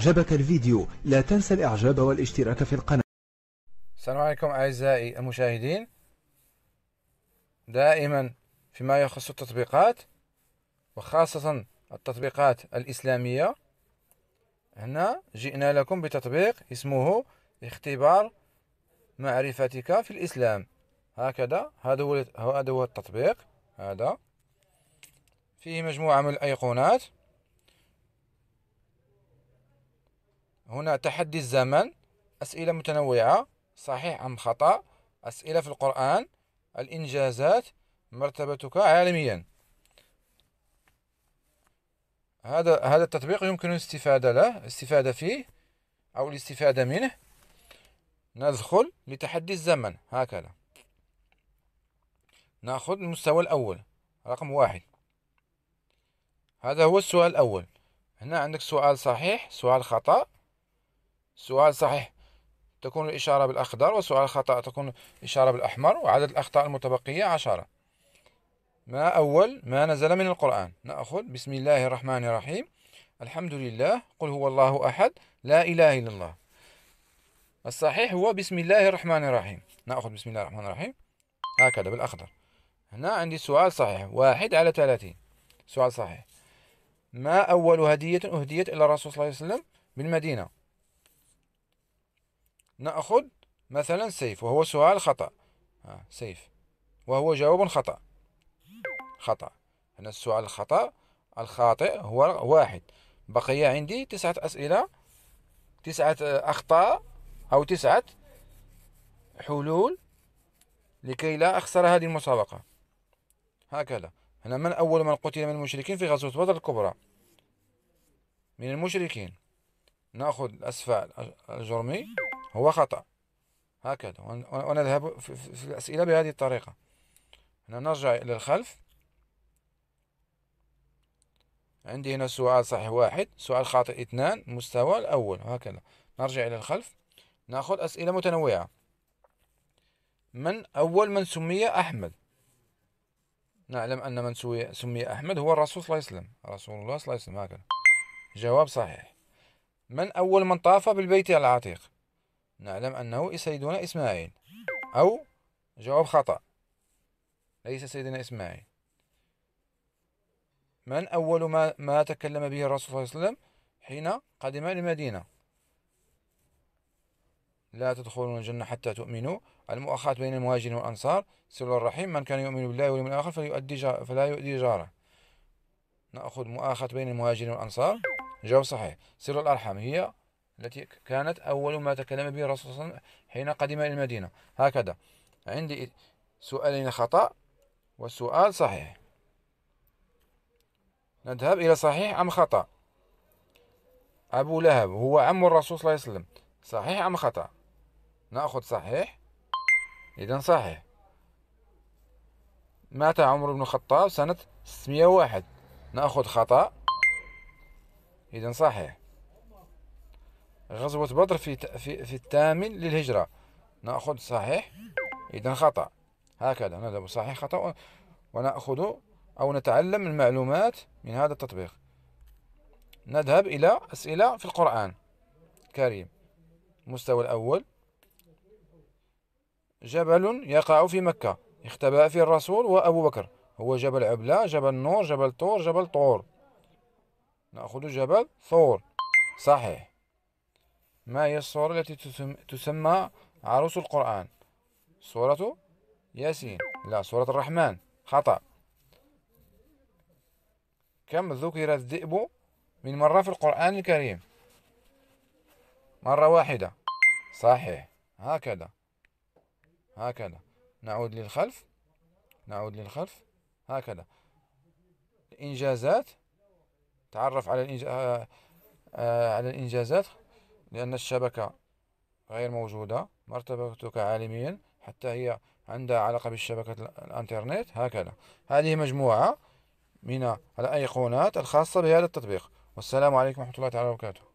أعجبك الفيديو لا تنسى الإعجاب والاشتراك في القناة السلام عليكم أعزائي المشاهدين دائما فيما يخص التطبيقات وخاصة التطبيقات الإسلامية هنا جئنا لكم بتطبيق اسمه اختبار معرفتك في الإسلام هكذا هذا هو هذا هو التطبيق هذا فيه مجموعة من الأيقونات هنا تحدي الزمن أسئلة متنوعة صحيح أم خطأ أسئلة في القرآن الإنجازات مرتبتك عالميا هذا هذا التطبيق يمكن الاستفادة له الاستفادة فيه أو الاستفادة منه ندخل لتحدي الزمن هكذا نأخذ المستوى الأول رقم واحد هذا هو السؤال الأول هنا عندك سؤال صحيح سؤال خطأ سؤال صحيح تكون الإشارة بالأخضر وسؤال خطأ تكون الإشارة بالأحمر وعدد الأخطاء المتبقية عشرة ما أول ما نزل من القرآن نأخذ بسم الله الرحمن الرحيم الحمد لله قل هو الله أحد لا إله إلا الله الصحيح هو بسم الله الرحمن الرحيم نأخذ بسم الله الرحمن الرحيم هكذا بالأخضر هنا عندي سؤال صحيح واحد على ثلاثين سؤال صحيح ما أول هدية أهديت إلى الرسول صلى الله عليه وسلم بالمدينة نأخذ مثلا سيف وهو سؤال خطأ آه، سيف وهو جواب خطأ خطأ هنا السؤال الخطأ الخاطئ هو واحد بقي عندي تسعة أسئلة تسعة أخطاء أو تسعة حلول لكي لا أخسر هذه المسابقة هكذا هنا من أول من قتل من المشركين في غزوة بدر الكبرى من المشركين نأخذ الأسفل الجرمي هو خطأ هكذا ونذهب في الأسئلة بهذه الطريقة هنا نرجع إلى الخلف عندي هنا سؤال صحيح واحد سؤال خاطئ اثنان مستوى الأول هكذا نرجع إلى الخلف نأخذ أسئلة متنوعة من أول من سمي أحمد نعلم أن من سمي أحمد هو الرسول صلى الله عليه وسلم رسول الله صلى الله عليه وسلم هكذا جواب صحيح من أول من طاف بالبيت العتيق نعلم أنه سيدنا إسماعيل أو جواب خطأ ليس سيدنا إسماعيل من أول ما, ما تكلم به الرسول صلى الله عليه وسلم حين قدم المدينة لا تدخلون الجنة حتى تؤمنوا المؤاخاة بين المهاجرين والأنصار سر الرحيم من كان يؤمن بالله واليوم الآخر فليؤدي جار فلا يؤدي جاره نأخذ مؤاخاة بين المهاجرين والأنصار جواب صحيح سر الأرحام هي التي كانت أول ما تكلم به الرسول صلى الله عليه وسلم حين قدم إلى المدينة هكذا عندي سؤالين خطأ والسؤال صحيح نذهب إلى صحيح أم خطأ أبو لهب هو عم الرسول صلى الله عليه وسلم صحيح أم خطأ نأخذ صحيح إذا صحيح مات عمر بن الخطاب سنة 601 نأخذ خطأ إذا صحيح غزوة بدر في في, في الثامن للهجرة نأخذ صحيح إذا خطأ هكذا نذهب صحيح خطأ ونأخذ أو نتعلم المعلومات من هذا التطبيق نذهب إلى أسئلة في القرآن الكريم المستوى الأول جبل يقع في مكة اختبأ فيه الرسول وأبو بكر هو جبل عبلة جبل نور جبل طور جبل طور نأخذ جبل ثور صحيح ما هي الصورة التي تسمى عروس القرآن صورة ياسين لا صورة الرحمن خطأ كم ذكر الذئب من مرة في القرآن الكريم مرة واحدة صحيح هكذا هكذا نعود للخلف نعود للخلف هكذا الإنجازات تعرف على الإنج... آه... آه... على الإنجازات لأن الشبكة غير موجودة مرتبتك عالميا حتى هي عندها علاقة بالشبكة الانترنت هكذا هذه مجموعة من الأيقونات الخاصة بهذا التطبيق والسلام عليكم ورحمة الله تعالى وبركاته